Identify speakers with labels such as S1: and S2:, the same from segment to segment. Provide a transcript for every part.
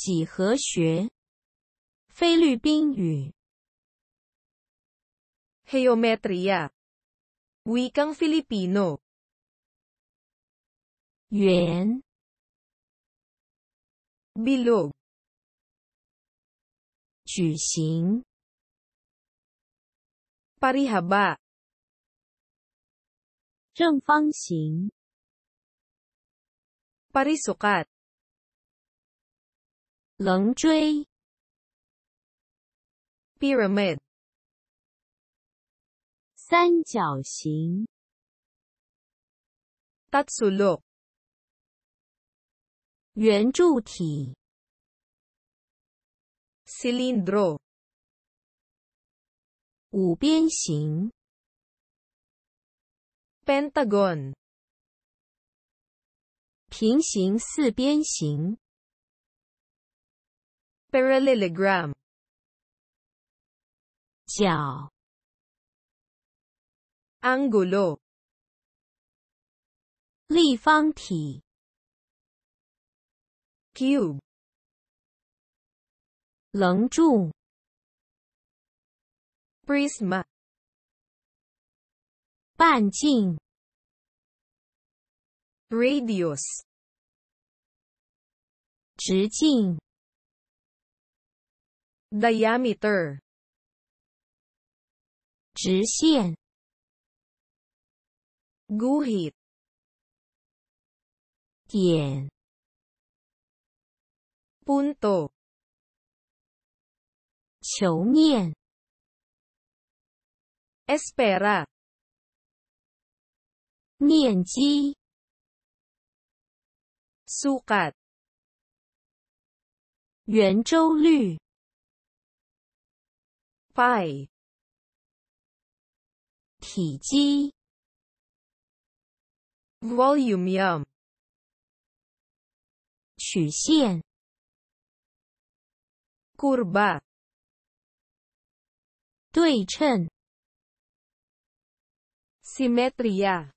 S1: 几何学，菲律宾语，几 Filipino。圆，闭合，矩形，正方形，长方形，长 a t 棱锥，pyramid，三角形 t a t s u l o k 圆柱体 c i l i n d r o 五边形，pentagon，平行四边形。平行四边形，角，angulo 立方体，cube，棱柱，prism，半径，radius，直径。diameter 直线，g 谷 hit，点，punto，求面，espera，面积，suat，圆周率。by 体积，volume，曲线，kurba，对称 s m m e t r i a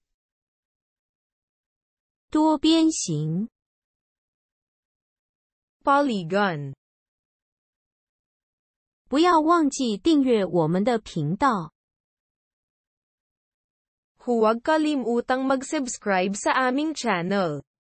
S1: 多边形，polygon。不要忘记订阅我们的频道。Huwag kalimutang mag-subscribe sa aming channel.